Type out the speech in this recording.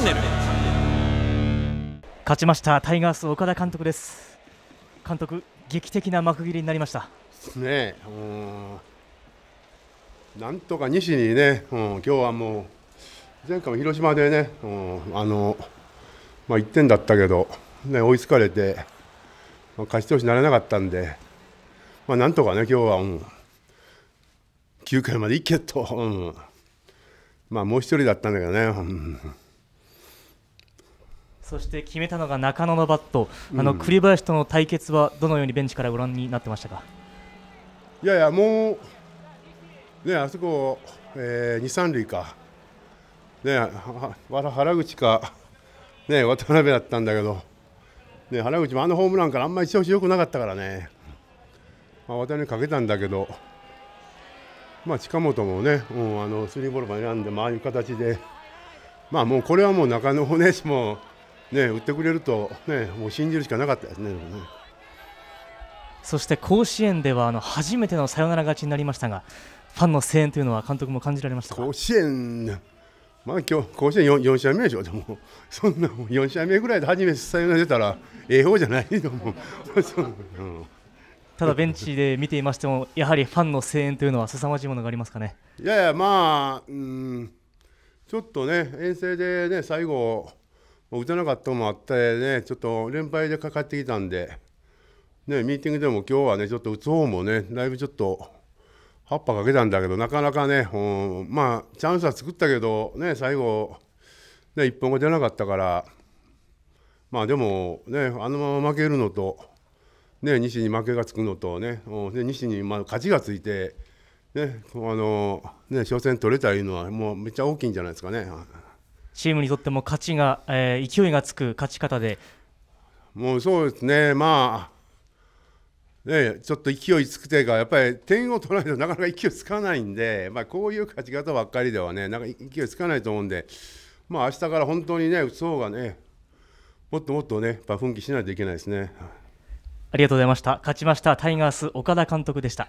ンネル勝ちましたタイガース岡田監督です監督劇的な幕切りになりましたねうんなんとか西にね、うん、今日はもう前回も広島でね、うん、あのまあ1点だったけどね追いつかれて、まあ、勝ち投手になれなかったんでまあなんとかね今日は、うん、9回まで行けと、うん、まあもう1人だったんだけどね、うんそして決めたのが中野のバット、あの栗林との対決はどのようにベンチからご覧になってましたか。いやいや、もう、ね、あそこ、えー、2、3塁か、ね、原口か、ね、渡辺だったんだけど、ね、原口もあのホームランからあんまり調子良くなかったからね、まあ、渡辺かけたんだけど、まあ、近本もね、うん、あのスリーボールまで選んで、まあいう形で、まあもうこれはもう中野もね、もう。ね、売ってくれると、ね、もう信じるしかなかったですね。ねそして甲子園ではあの初めてのサヨナラ勝ちになりましたがファンの声援というのは監督も感じられました甲子園、まあ、今日甲子園 4, 4試合目でしょ、でも そんな4試合目ぐらいで初めてサヨナラ出たらええ方じゃないと思う。ただベンチで見ていましても、やはりファンの声援というのは凄まじいものがありますかね。いやいや、まあ、うん、ちょっとね、遠征でね、最後、打てなかったのもあってね、ちょっと連敗でかかってきたんで、ね、ミーティングでも今日はね、ちょっと打つ方もね、だいぶちょっと、葉っぱかけたんだけど、なかなかね、うん、まあ、チャンスは作ったけど、ね、最後、ね、一本が出なかったから、まあでも、ね、あのまま負けるのと、ね、西に負けがつくのとね、ね西にまあ勝ちがついて、ね、あのね、初戦取れたいうのは、もうめっちゃ大きいんじゃないですかね。チームにとっても勝ちが、えー、勢いがつく勝ち方でもうそうですね、まあ、ね、ちょっと勢いつくというか、やっぱり点を取らないとなかなか勢いつかないんで、まあ、こういう勝ち方ばっかりではね、なんか勢いつかないと思うんで、まあ明日から本当にね、打つ方がね、もっともっとね、やっぱ奮起しないといけないですね。ありがとうございました。勝ちましたタイガース岡田監督でした。